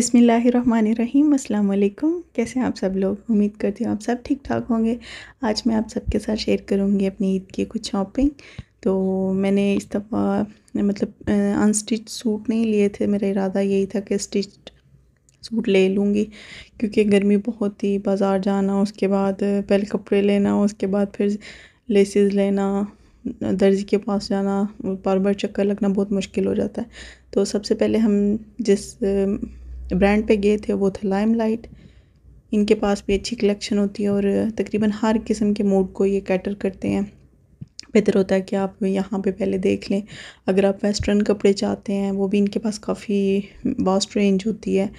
अस्सलाम वालेकुम कैसे आप सब लोग उम्मीद करती हूँ आप सब ठीक ठाक होंगे आज मैं आप सबके साथ शेयर करूँगी अपनी ईद की कुछ शॉपिंग तो मैंने इस दफ़ा मतलब अनस्टिच सूट नहीं लिए थे मेरा इरादा यही था कि स्टिच सूट ले लूँगी क्योंकि गर्मी बहुत थी बाज़ार जाना उसके बाद पहले कपड़े लेना उसके बाद फिर लेसेस लेना दर्जी के पास जाना बार बार चक्कर लगना बहुत मुश्किल हो जाता है तो सबसे पहले हम जिस ब्रांड पे गए थे वो थे लाइमलाइट इनके पास भी अच्छी कलेक्शन होती है और तकरीबन हर किस्म के मूड को ये कैटर करते हैं बेहतर होता है कि आप यहाँ पे पहले देख लें अगर आप वेस्टर्न कपड़े चाहते हैं वो भी इनके पास काफ़ी वास्ट रेंज होती है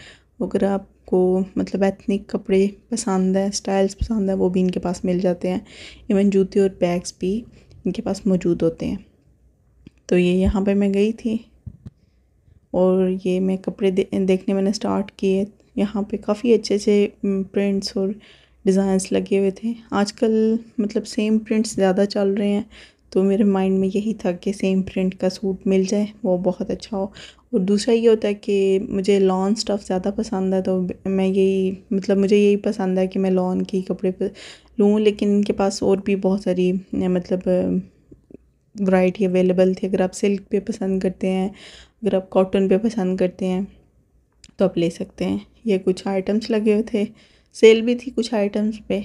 अगर आपको मतलब एथनिक कपड़े पसंद है स्टाइल्स पसंद है वो भी इनके पास मिल जाते हैं इवन जूते और बैग्स भी इनके पास मौजूद होते हैं तो ये यहाँ पे मैं गई थी और ये मैं कपड़े दे देखने मैंने स्टार्ट किए यहाँ पे काफ़ी अच्छे अच्छे प्रिंट्स और डिज़ाइंस लगे हुए थे आजकल मतलब सेम प्रिंट्स ज़्यादा चल रहे हैं तो मेरे माइंड में यही था कि सेम प्रिंट का सूट मिल जाए वो बहुत अच्छा हो और दूसरा ये होता है कि मुझे लॉन स्टफ़ ज़्यादा पसंद है तो मैं यही मतलब मुझे यही पसंद है कि मैं लॉन के कपड़े पर लूँ लेकिन इनके पास और भी बहुत सारी मतलब वैरायटी अवेलेबल थी अगर आप सिल्क पे पसंद करते हैं अगर आप कॉटन पे पसंद करते हैं तो आप ले सकते हैं ये कुछ आइटम्स लगे हुए थे सेल भी थी कुछ आइटम्स पे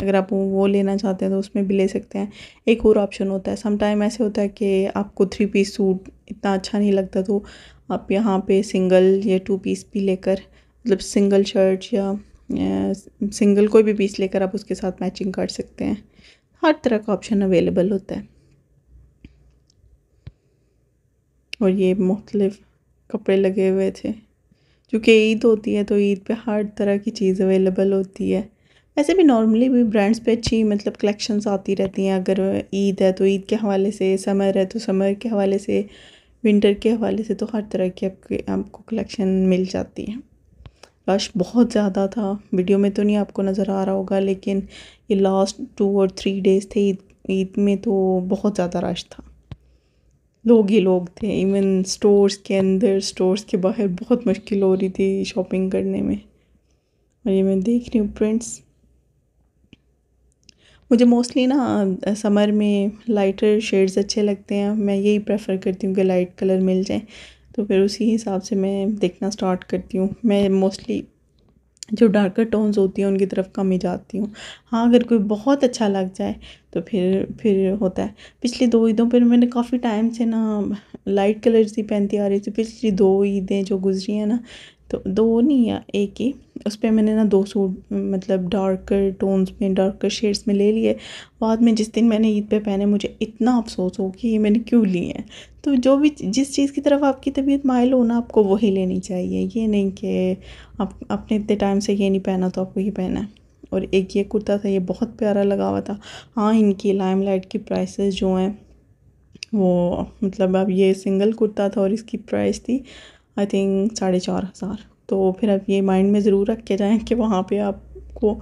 अगर आप वो लेना चाहते हैं तो उसमें भी ले सकते हैं एक और ऑप्शन होता है समटाइम ऐसे होता है कि आपको थ्री पीस सूट इतना अच्छा नहीं लगता तो आप यहाँ पे सिंगल या टू पीस भी लेकर मतलब सिंगल शर्ट या सिंगल कोई भी पीस लेकर आप उसके साथ मैचिंग कर सकते हैं हर तरह का ऑप्शन अवेलेबल होता है और ये मुख्तलिफ़ कपड़े लगे हुए थे चूँकि ईद होती है तो ईद पे हर तरह की चीज़ अवेलेबल होती है वैसे भी नॉर्मली भी ब्रांड्स पे अच्छी मतलब कलेक्शंस आती रहती हैं अगर ईद है तो ईद के हवाले से समर है तो समर के हवाले से विंटर के हवाले से तो हर तरह की आपके आपको कलेक्शन मिल जाती है रश बहुत ज़्यादा था वीडियो में तो नहीं आपको नज़र आ रहा होगा लेकिन ये लास्ट टू और थ्री डेज़ थे ईद ईद में तो बहुत ज़्यादा रश था लोग ही लोग थे इवन स्टोर्स के अंदर स्टोर्स के बाहर बहुत मुश्किल हो रही थी शॉपिंग करने में और ये मैं देख रही हूँ प्रिंट्स मुझे मोस्टली ना समर में लाइटर शेड्स अच्छे लगते हैं मैं यही प्रेफर करती हूँ कि लाइट कलर मिल जाए तो फिर उसी हिसाब से मैं देखना स्टार्ट करती हूँ मैं मोस्टली जो डार्कर टोन्स होती हैं उनकी तरफ कमी जाती हूँ हाँ अगर कोई बहुत अच्छा लग जाए तो फिर फिर होता है पिछली दो ईदों पर मैंने काफ़ी टाइम से ना लाइट कलर्स ही पहनती आ रही थी पिछली दो ईदें जो गुज़री हैं ना तो दो नहीं या एक ही उस पर मैंने ना दो सूट मतलब डार्कर टोन्स में डार्कर शेड्स में ले लिए बाद में जिस दिन मैंने ईद पे पहने मुझे इतना अफसोस हो कि ये मैंने क्यों लिए हैं तो जो भी जिस चीज़ की तरफ आपकी तबीयत मायल हो ना आपको वही लेनी चाहिए ये नहीं कि आप अपने इतने टाइम से ये नहीं पहना तो आपको ये पहना है और एक ये कुर्ता था ये बहुत प्यारा लगा हुआ था हाँ इनकी लाइट की प्राइसेस जो हैं वो मतलब अब ये सिंगल कुर्ता था और इसकी प्राइस थी आई थिंक साढ़े चार हज़ार तो फिर आप ये माइंड में ज़रूर रख के जाएँ कि वहाँ पर आपको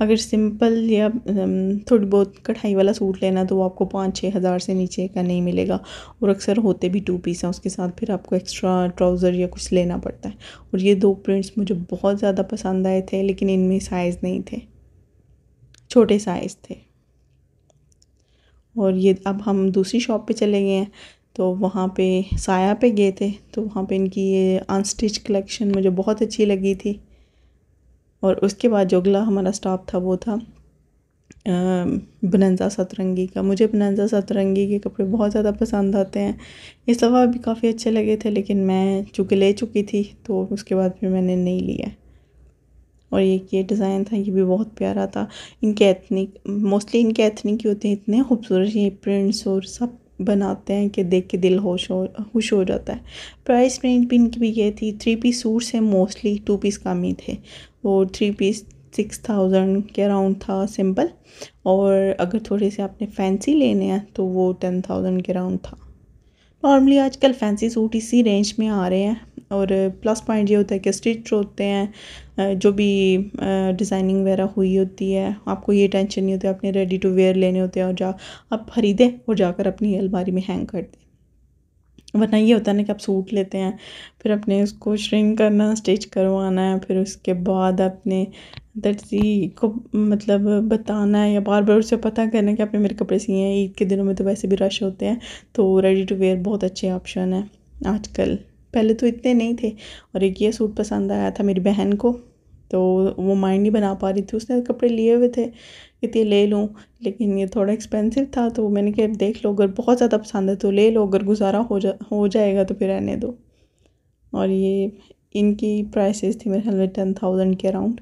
अगर सिंपल या um, थोड़ी बहुत कढ़ाई वाला सूट लेना तो वो आपको पाँच छः हज़ार से नीचे का नहीं मिलेगा और अक्सर होते भी टू पीस हैं उसके साथ फिर आपको एक्स्ट्रा ट्राउज़र या कुछ लेना पड़ता है और ये दो प्रिंट्स मुझे बहुत ज़्यादा पसंद आए थे लेकिन इनमें साइज़ नहीं थे छोटे साइज़ थे और ये अब हम दूसरी शॉप पे चले गए हैं तो वहाँ पे साया पे गए थे तो वहाँ पे इनकी ये अनस्टिच कलेक्शन मुझे बहुत अच्छी लगी थी और उसके बाद जोगला हमारा स्टॉप था वो था बनंजा सतरंगी का मुझे बनंजा सतरंगी के कपड़े बहुत ज़्यादा पसंद आते हैं इस दफ़ा भी काफ़ी अच्छे लगे थे लेकिन मैं चूँकि ले चुकी थी तो उसके बाद फिर मैंने नहीं लिया और ये ये डिज़ाइन था ये भी बहुत प्यारा था इनके एथनिक मोस्टली इनके एथनिक ही होते हैं इतने खूबसूरत ये प्रिंट्स और सब बनाते हैं कि देख के दिल होश हो खुश हो जाता है प्राइस रेंज भी इनकी भी ये थी थ्री पीस सूट्स हैं मोस्टली टू पीस कम ही थे वो थ्री पीस सिक्स थाउजेंड के अराउंड था सिंपल और अगर थोड़े से आपने फैंसी लेने हैं तो वो टेन थाउजेंड के अराउंड था नॉर्मली आजकल फैंसी सूट इसी रेंज में आ रहे हैं और प्लस पॉइंट ये होता है कि स्टिच होते हैं जो भी डिज़ाइनिंग वगैरह हुई होती है आपको ये टेंशन नहीं होती आपने रेडी टू वेयर लेने होते हैं और जा आप खरीदें और जाकर अपनी अलमारी में हैंग कर दें वरना ये होता है ना कि आप सूट लेते हैं फिर अपने उसको श्रिंक करना स्टिच करवाना है फिर उसके बाद अपने दर्जी को मतलब बताना है या बार बार उससे पता करना कि आपने मेरे कपड़े सिए हैं ईद के दिनों में तो वैसे भी रश होते हैं तो रेडी टू वेयर बहुत अच्छे ऑप्शन हैं आजकल पहले तो इतने नहीं थे और एक ये सूट पसंद आया था मेरी बहन को तो वो माइंड नहीं बना पा रही थी उसने कपड़े लिए हुए थे इतने ले लूँ लेकिन ये थोड़ा एक्सपेंसिव था तो मैंने कहा देख लो अगर बहुत ज़्यादा पसंद है तो ले लो अगर गुजारा हो जा हो जाएगा तो फिर रहने दो और ये इनकी प्राइसेस थी मेरे ख्याल में टेन थाउजेंड के अराउंड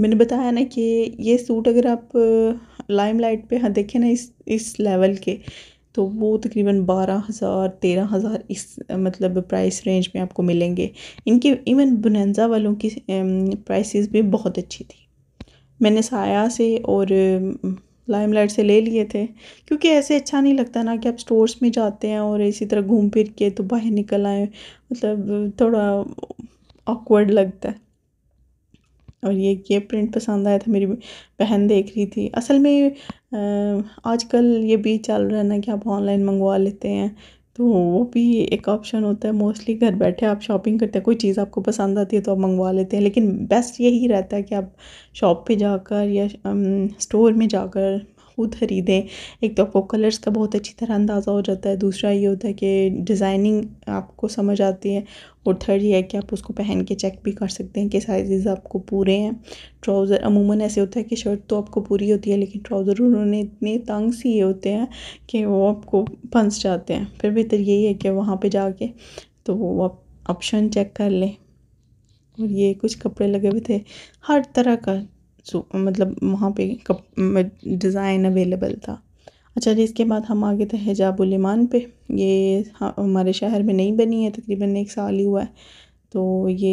मैंने बताया ना कि ये सूट अगर आप लाइम लाइट पर देखें ना इस इस लेवल के तो वो तकरीबन बारह हज़ार तेरह हज़ार इस मतलब प्राइस रेंज में आपको मिलेंगे इनके इवन बुनजा वालों की प्राइसेस भी बहुत अच्छी थी मैंने साया से और लाइमलाइट से ले लिए थे क्योंकि ऐसे अच्छा नहीं लगता ना कि आप स्टोर्स में जाते हैं और इसी तरह घूम फिर के तो बाहर निकल आए मतलब थोड़ा ऑकवर्ड लगता है और ये ये प्रिंट पसंद आया था मेरी बहन देख रही थी असल में आजकल ये भी चल रहा है ना कि आप ऑनलाइन मंगवा लेते हैं तो वो भी एक ऑप्शन होता है मोस्टली घर बैठे आप शॉपिंग करते हैं कोई चीज़ आपको पसंद आती है तो आप मंगवा लेते हैं लेकिन बेस्ट यही रहता है कि आप शॉप पे जाकर या स्टोर में जाकर खुद ख़रीदें एक तो आपको कलर्स का बहुत अच्छी तरह अंदाज़ा हो जाता है दूसरा ये होता है कि डिज़ाइनिंग आपको समझ आती है और थर्ड ये है कि आप उसको पहन के चेक भी कर सकते हैं कि साइज़ आपको पूरे हैं ट्राउज़र अमूमन ऐसे होता है कि शर्ट तो आपको पूरी होती है लेकिन ट्राउज़र उन्होंने इतने तंग ये होते हैं कि वो आपको फंस जाते हैं फिर बेहतर यही है कि वहाँ पर जाके तो वो आप ऑप्शन चेक कर लें और ये कुछ कपड़े लगे हुए थे हर तरह का मतलब वहाँ पे कप डिज़ाइन अवेलेबल था अच्छा जी इसके बाद हम आगे थे थे हिजाबुलमान पे ये हमारे शहर में नहीं बनी है तकरीबन एक साल ही हुआ है तो ये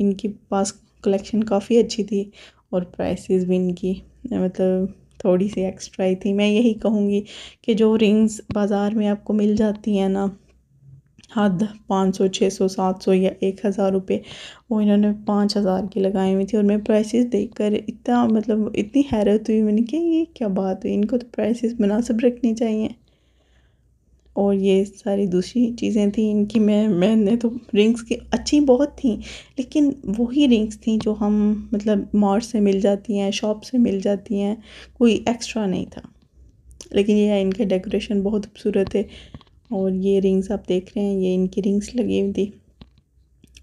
इनके पास कलेक्शन काफ़ी अच्छी थी और प्राइसेस भी इनकी मतलब थोड़ी सी एक्स्ट्रा ही थी मैं यही कहूँगी कि जो रिंग्स बाज़ार में आपको मिल जाती हैं ना हद पाँच सौ छः सौ सात सौ या एक हज़ार रुपये वो इन्होंने पाँच हज़ार की लगाई हुई थी और मैं प्राइसेस देखकर इतना मतलब इतनी हैरत हुई मैंने कि ये क्या बात हुई इनको तो प्राइसेस मुनासिब रखनी चाहिए और ये सारी दूसरी चीज़ें थी इनकी मैं मैंने तो रिंग्स की अच्छी बहुत थी लेकिन वही रिंग्स थी जो हम मतलब मार्ट से मिल जाती हैं शॉप से मिल जाती हैं कोई एक्स्ट्रा नहीं था लेकिन यह इनका डेकोरेशन बहुत खूबसूरत है और ये रिंग्स आप देख रहे हैं ये इनकी रिंग्स लगी हुई थी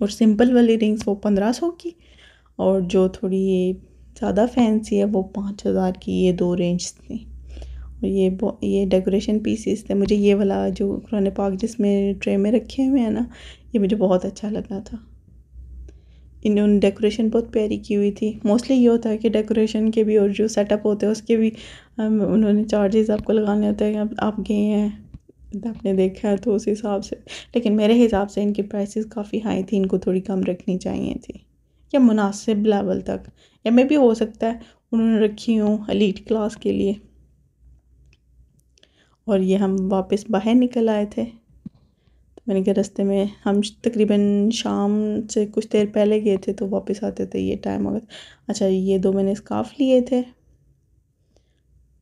और सिंपल वाली रिंग्स वो पंद्रह सौ की और जो थोड़ी ये ज़्यादा फैंसी है वो पाँच हज़ार की ये दो रेंज थी और ये ये डेकोरेशन पीसेस थे मुझे ये वाला जो कुरान पाक जिसमें ट्रे में रखे हुए हैं ना ये मुझे बहुत अच्छा लगा था इन्होंने डेकोरेशन बहुत प्यारी की हुई थी मोस्टली ये होता है कि डेकोरेशन के भी और जो सेटअप होते हैं उसके भी उन्होंने चार्जेस आपको लगाने होते हैं आप गए हैं आपने देखा है तो उस हिसाब से लेकिन मेरे हिसाब से इनकी प्राइसेस काफ़ी हाई थी इनको थोड़ी कम रखनी चाहिए थी या मुनासिब लेवल तक या मे भी हो सकता है उन्होंने रखी हूँ अलीट क्लास के लिए और ये हम वापस बाहर निकल आए थे तो मैंने कहा रास्ते में हम तकरीबन शाम से कुछ देर पहले गए थे तो वापस आते थे ये टाइम हो गया अच्छा ये दो मैंने स्काफ लिए थे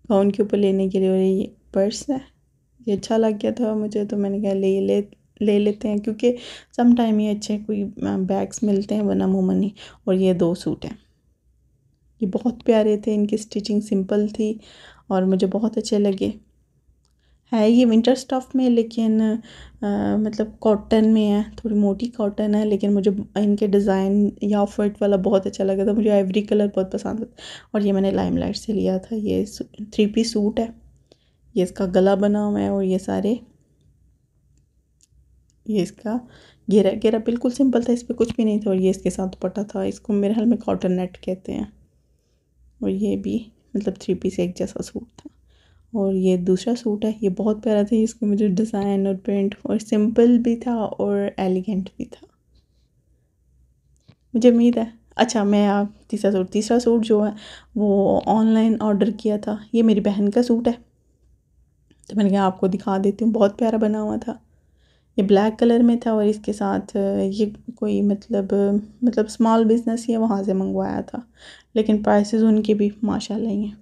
गाउन के ऊपर लेने के लिए और ये पर्स है ये अच्छा लग गया था मुझे तो मैंने कहा ले ले ले लेते हैं क्योंकि सम टाइम ये अच्छे कोई बैग्स मिलते हैं वन अमूमन ही और ये दो सूट हैं ये बहुत प्यारे थे इनकी स्टिचिंग सिंपल थी और मुझे बहुत अच्छे लगे है ये विंटर स्टफ़ में लेकिन आ, मतलब कॉटन में है थोड़ी मोटी कॉटन है लेकिन मुझे इनके डिज़ाइन या फर्ट वाला बहुत अच्छा लगा था मुझे एवरी कलर बहुत पसंद था और ये मैंने लाइम से लिया था ये थ्री पी सूट है ये इसका गला बना हुआ है और ये सारे ये इसका घेरा घेरा बिल्कुल सिंपल था इस पर कुछ भी नहीं था और ये इसके साथ पटा था इसको मेरे हाल में कॉटन नेट कहते हैं और ये भी मतलब थ्री पीस एक जैसा सूट था और ये दूसरा सूट है ये बहुत प्यारा था इसको मुझे डिज़ाइन और प्रिंट और सिंपल भी था और एलिगेंट भी था मुझे उम्मीद है अच्छा मैं आप तीसरा सूट तीसरा सूट जो है वो ऑनलाइन ऑर्डर किया था ये मेरी बहन का सूट है तो मैंने कहा आपको दिखा देती हूँ बहुत प्यारा बना हुआ था ये ब्लैक कलर में था और इसके साथ ये कोई मतलब मतलब स्मॉल बिज़नेस ये वहाँ से मंगवाया था लेकिन प्राइसेस उनके भी माशाल्लाह ही हैं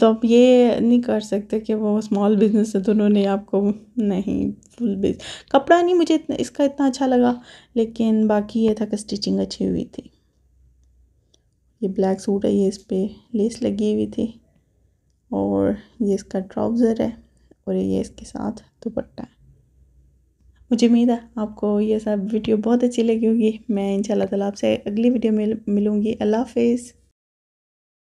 तो आप ये नहीं कर सकते कि वो स्मॉल बिज़नेस है तो उन्होंने आपको नहीं फुल बिज कपड़ा नहीं मुझे इतना इसका इतना अच्छा लगा लेकिन बाकी ये था कि स्टिचिंग अच्छी हुई थी ये ब्लैक सूट है ये इस पर लेस लगी हुई थी और ये इसका ट्राउज़र है और ये इसके साथ दुपट्टा है मुझे उम्मीद है आपको ये सब वीडियो बहुत अच्छी लगी होगी मैं इन ताला आपसे अगली वीडियो में मिलूँगी अल्लाह हाफिज़